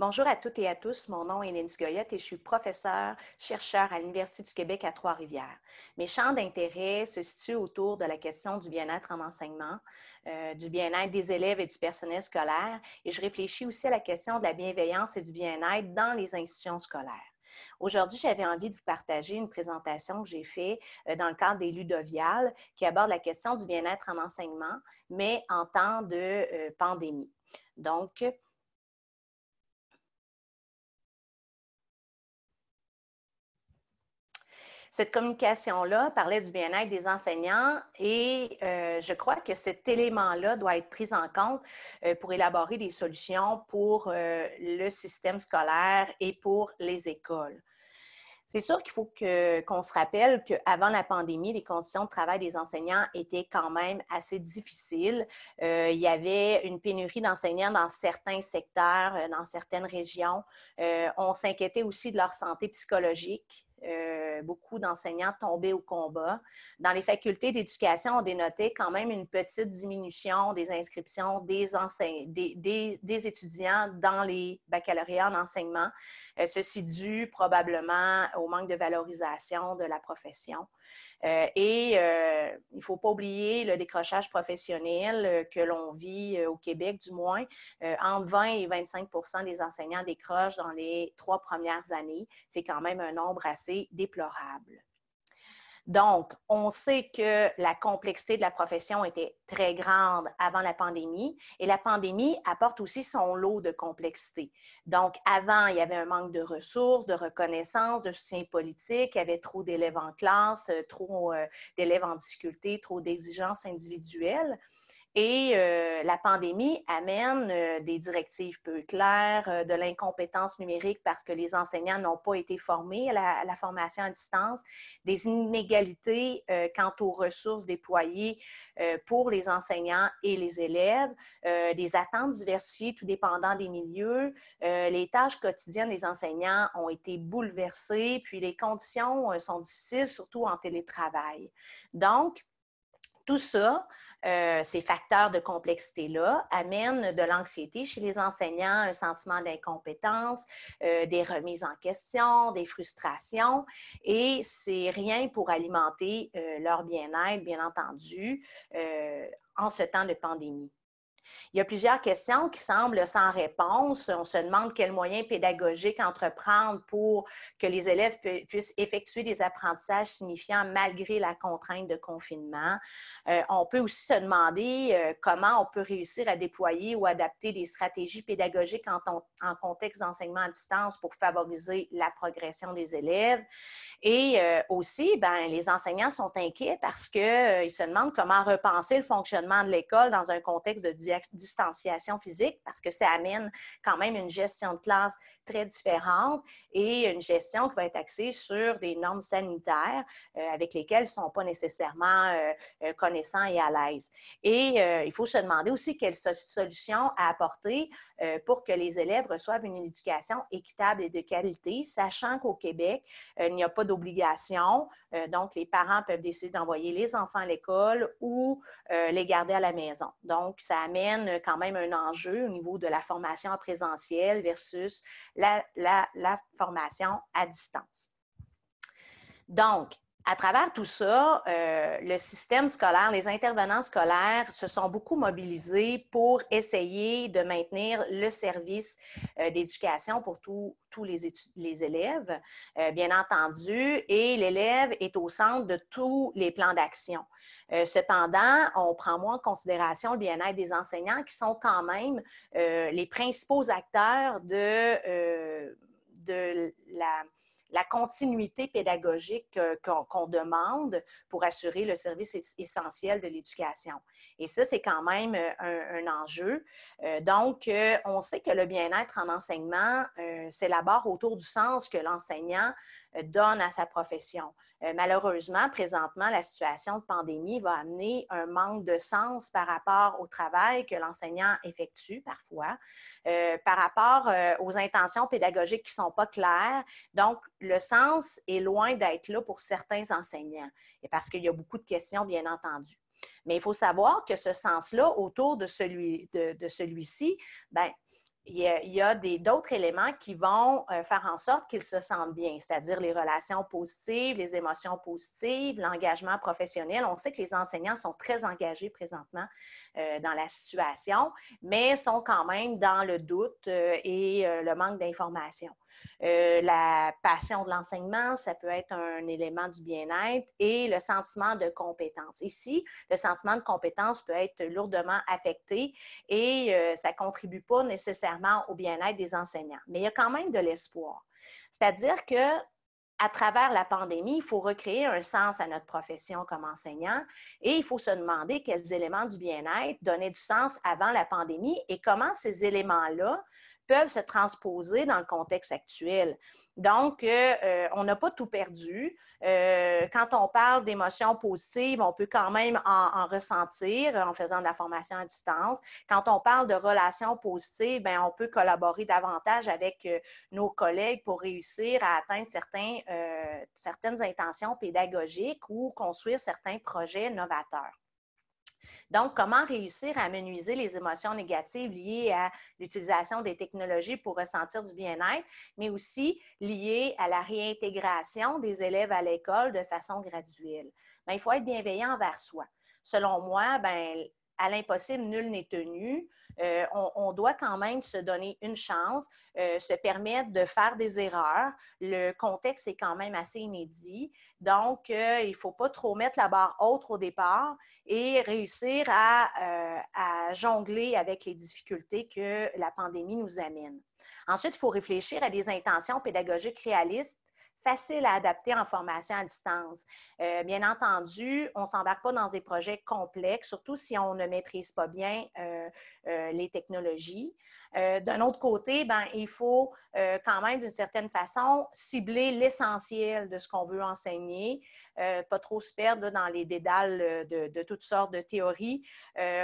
Bonjour à toutes et à tous. Mon nom est Nancy Goyette et je suis professeure, chercheure à l'Université du Québec à Trois-Rivières. Mes champs d'intérêt se situent autour de la question du bien-être en enseignement, euh, du bien-être des élèves et du personnel scolaire et je réfléchis aussi à la question de la bienveillance et du bien-être dans les institutions scolaires. Aujourd'hui, j'avais envie de vous partager une présentation que j'ai faite euh, dans le cadre des Ludoviales qui aborde la question du bien-être en enseignement, mais en temps de euh, pandémie. Donc, Cette communication-là parlait du bien-être des enseignants et euh, je crois que cet élément-là doit être pris en compte euh, pour élaborer des solutions pour euh, le système scolaire et pour les écoles. C'est sûr qu'il faut qu'on se rappelle qu'avant la pandémie, les conditions de travail des enseignants étaient quand même assez difficiles. il y avait une pénurie d'enseignants dans certains secteurs, dans certaines régions. on s'inquiétait aussi de leur santé psychologique. Euh, beaucoup d'enseignants tombés au combat. Dans les facultés d'éducation, on dénotait quand même une petite diminution des inscriptions des, des, étudiants dans les baccalauréats en enseignement. Euh, ceci dû probablement au manque de valorisation de la profession. Euh, et il ne faut pas oublier le décrochage professionnel que l'on vit au Québec, du moins. entre 20 et 25 des enseignants décrochent dans les trois premières années. C'est quand même un nombre assez déplorable. Donc, on sait que la complexité de la profession était très grande avant la pandémie et la pandémie apporte aussi son lot de complexité. Donc, avant, il y avait un manque de ressources, de reconnaissance, de soutien politique, il y avait trop d'élèves en classe, euh, trop euh, d'élèves en difficulté, trop d'exigences individuelles. Et euh, la pandémie amène euh, des directives peu claires, euh, de l'incompétence numérique parce que les enseignants n'ont pas été formés la, à la, formation à distance, des inégalités quant aux ressources déployées pour les enseignants et les élèves, des attentes diversifiées tout dépendant des milieux. les tâches quotidiennes des enseignants ont été bouleversées, puis les conditions sont difficiles, surtout en télétravail. Donc, tout ça, euh, ces facteurs de complexité-là amènent de l'anxiété chez les enseignants, un sentiment d'incompétence, euh, des remises en question, des frustrations, et c'est rien pour alimenter euh, leur bien-être, bien entendu, en ce temps de pandémie. Il y a plusieurs questions qui semblent sans réponse. On se demande quels moyens pédagogiques entreprendre pour que les élèves puissent effectuer des apprentissages signifiants malgré la contrainte de confinement. Euh, on peut aussi se demander euh, comment on peut réussir à déployer ou adapter des stratégies pédagogiques en, en contexte d'enseignement à distance pour favoriser la progression des élèves. Et euh, aussi, ben, les enseignants sont inquiets parce qu'ils se demandent comment repenser le fonctionnement de l'école dans un contexte de diagnostic distanciation physique parce que ça amène quand même une gestion de classe très différente et une gestion qui va être axée sur des normes sanitaires euh, avec lesquelles ils ne sont pas nécessairement connaissant euh, euh, connaissants et à l'aise. Et il faut se demander aussi quelles solutions à apporter pour que les élèves reçoivent une éducation équitable et de qualité, sachant qu'au Québec, il n'y a pas d'obligation. donc, les parents peuvent décider d'envoyer les enfants à l'école ou euh, les garder à la maison. Donc, ça amène euh, quand même un enjeu au niveau de la formation en présentiel versus la formation à distance. Donc, à travers tout ça, euh, le système scolaire, les intervenants scolaires se sont beaucoup mobilisés pour essayer de maintenir le service euh, d'éducation pour tous les, élèves, euh, bien entendu, et l'élève est au centre de tous les plans d'action. cependant, on prend moins en considération le bien-être des enseignants qui sont quand même les principaux acteurs de, de la la continuité pédagogique euh, qu'on demande pour assurer le service essentiel de l'éducation. Et ça, c'est quand même euh, un, enjeu. Euh, donc, on sait que le bien-être en enseignement s'élabore autour du sens que l'enseignant donne à sa profession. malheureusement, présentement, la situation de pandémie va amener un manque de sens par rapport au travail que l'enseignant effectue parfois, par rapport aux intentions pédagogiques qui ne sont pas claires. Donc, le sens est loin d'être là pour certains enseignants, et parce qu'il y a beaucoup de questions, bien entendu. Mais il faut savoir que ce sens-là, autour de, celui, ci ben, il y a, d'autres éléments qui vont euh, faire en sorte qu'ils se sentent bien, c'est-à-dire les relations positives, les émotions positives, l'engagement professionnel. On sait que les enseignants sont très engagés présentement euh, dans la situation, mais sont quand même dans le doute euh, et le manque d'informations. Euh, la passion de l'enseignement, ça peut être un élément du bien-être et le sentiment de compétence. Ici, le sentiment de compétence peut être lourdement affecté et euh, ça ne contribue pas nécessairement au bien-être des enseignants. Mais il y a quand même de l'espoir. C'est-à-dire que à travers la pandémie, il faut recréer un sens à notre profession comme enseignant et il faut se demander quels éléments du bien-être donnaient du sens avant la pandémie et comment ces éléments-là peuvent se transposer dans le contexte actuel. Donc, euh, euh, on n'a pas tout perdu. Euh, quand on parle d'émotions positives, on peut quand même en, ressentir en faisant de la formation à distance. Quand on parle de relations positives, ben, on peut collaborer davantage avec nos collègues pour réussir à atteindre certaines intentions pédagogiques ou construire certains projets novateurs. Donc, comment réussir à aménuiser les émotions négatives liées à l'utilisation des technologies pour ressentir du bien-être, mais aussi liées à la réintégration des élèves à l'école de façon graduelle? Mais ben, il faut être bienveillant envers soi. Selon moi, bien, à l'impossible, nul n'est tenu. Euh, on, doit quand même se donner une chance, euh, se permettre de faire des erreurs. Le contexte est quand même assez inédit. Donc, euh, il ne faut pas trop mettre la barre haute au départ et réussir à jongler avec les difficultés que la pandémie nous amène. Ensuite, il faut réfléchir à des intentions pédagogiques réalistes facile à adapter en formation à distance. Euh, bien entendu, on ne s'embarque pas dans des projets complexes, surtout si on ne maîtrise pas bien euh, euh, les technologies. D'un autre côté, ben, il faut quand même, d'une certaine façon, cibler l'essentiel de ce qu'on veut enseigner, pas trop se perdre dans les dédales de, toutes sortes de théories.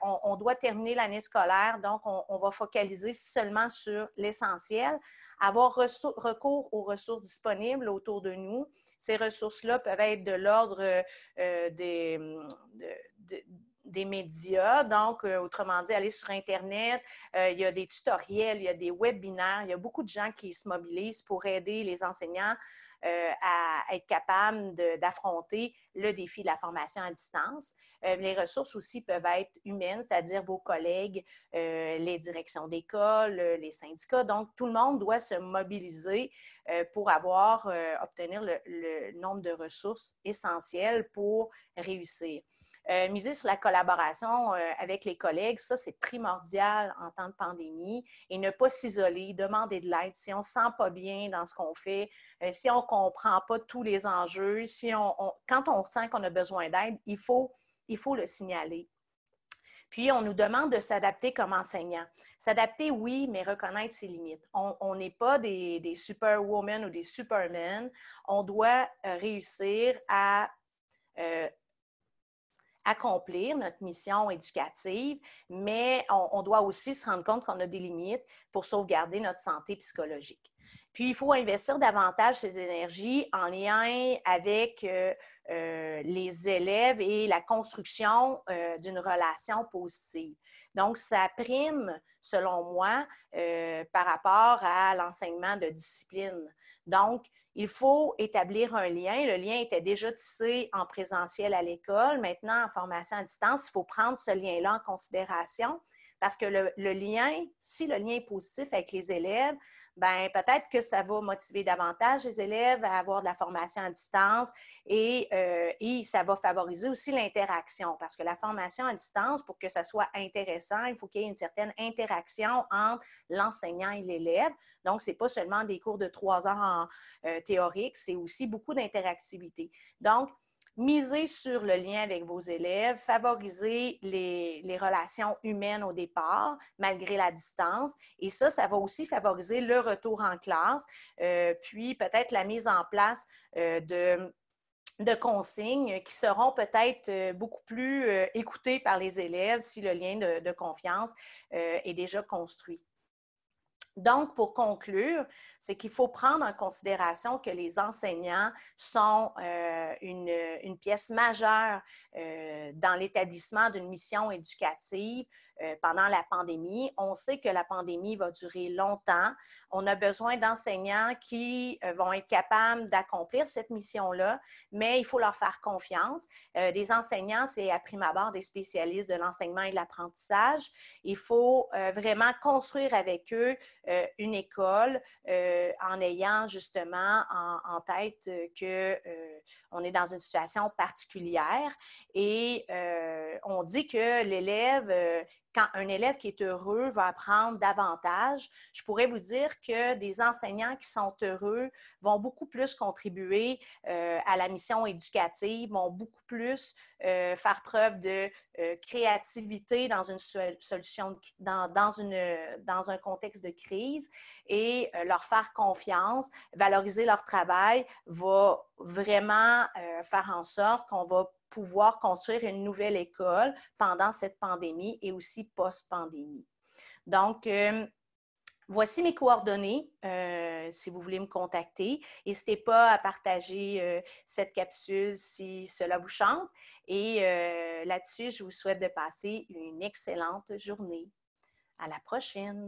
On, doit terminer l'année scolaire, donc on, on va focaliser seulement sur l'essentiel avoir recours aux ressources disponibles autour de nous. Ces ressources-là peuvent être de l'ordre euh, des, des médias. Donc, euh, autrement dit, aller sur Internet, euh, il y a des tutoriels, il y a des webinaires, il y a beaucoup de gens qui se mobilisent pour aider les enseignants euh, à être capable d'affronter le défi de la formation à distance. Euh, les ressources aussi peuvent être humaines, c'est-à-dire vos collègues, euh, les directions d'école, les syndicats. Donc, tout le monde doit se mobiliser pour avoir, obtenir le, nombre de ressources essentielles pour réussir. miser sur la collaboration avec les collègues, ça, c'est primordial en temps de pandémie. Et ne pas s'isoler, demander de l'aide. Si on ne se sent pas bien dans ce qu'on fait, euh, si on ne comprend pas tous les enjeux, si on, quand on sent qu'on a besoin d'aide, il faut, le signaler. Puis, on nous demande de s'adapter comme enseignant. S'adapter, oui, mais reconnaître ses limites. On n'est pas des, des superwomen ou des supermen. On doit euh, réussir à euh, accomplir notre mission éducative, mais on doit aussi se rendre compte qu'on a des limites pour sauvegarder notre santé psychologique. Puis, il faut investir davantage ces énergies en lien avec euh, euh, les élèves et la construction euh, d'une relation positive. Donc, ça prime, selon moi, par rapport à l'enseignement de discipline. Donc, il faut établir un lien. Le lien était déjà tissé en présentiel à l'école. Maintenant, en formation à distance, il faut prendre ce lien-là en considération parce que le lien, si le lien est positif avec les élèves, ben peut-être que ça va motiver davantage les élèves à avoir de la formation à distance et, euh, et ça va favoriser aussi l'interaction parce que la formation à distance, pour que ça soit intéressant, il faut qu'il y ait une certaine interaction entre l'enseignant et l'élève. Donc, ce n'est pas seulement des cours de trois heures en euh, théorique, c'est aussi beaucoup d'interactivité. Donc, miser sur le lien avec vos élèves, favoriser les, relations humaines au départ, malgré la distance. Et ça, ça va aussi favoriser le retour en classe, euh, puis peut-être la mise en place euh, de consignes qui seront peut-être euh, beaucoup plus écoutées par les élèves si le lien de, confiance est déjà construit. Donc, pour conclure, c'est qu'il faut prendre en considération que les enseignants sont euh, une, pièce majeure euh, dans l'établissement d'une mission éducative euh, pendant la pandémie. On sait que la pandémie va durer longtemps. On a besoin d'enseignants qui euh, vont être capables d'accomplir cette mission-là, mais il faut leur faire confiance. Euh, des enseignants, c'est à prime abord des spécialistes de l'enseignement et de l'apprentissage. Il faut vraiment construire avec eux une école en ayant justement en, tête que on est dans une situation particulière et on dit que l'élève quand un élève qui est heureux va apprendre davantage. Je pourrais vous dire que des enseignants qui sont heureux vont beaucoup plus contribuer euh, à la mission éducative, vont beaucoup plus euh, faire preuve de euh, créativité dans une solution, dans, dans, une, dans un contexte de crise et leur faire confiance, valoriser leur travail va vraiment faire en sorte qu'on va pouvoir construire une nouvelle école pendant cette pandémie et aussi post-pandémie. Donc, euh, Voici mes coordonnées euh, si vous voulez me contacter. N'hésitez pas à partager euh, cette capsule si cela vous chante. Et là-dessus, je vous souhaite de passer une excellente journée. À la prochaine.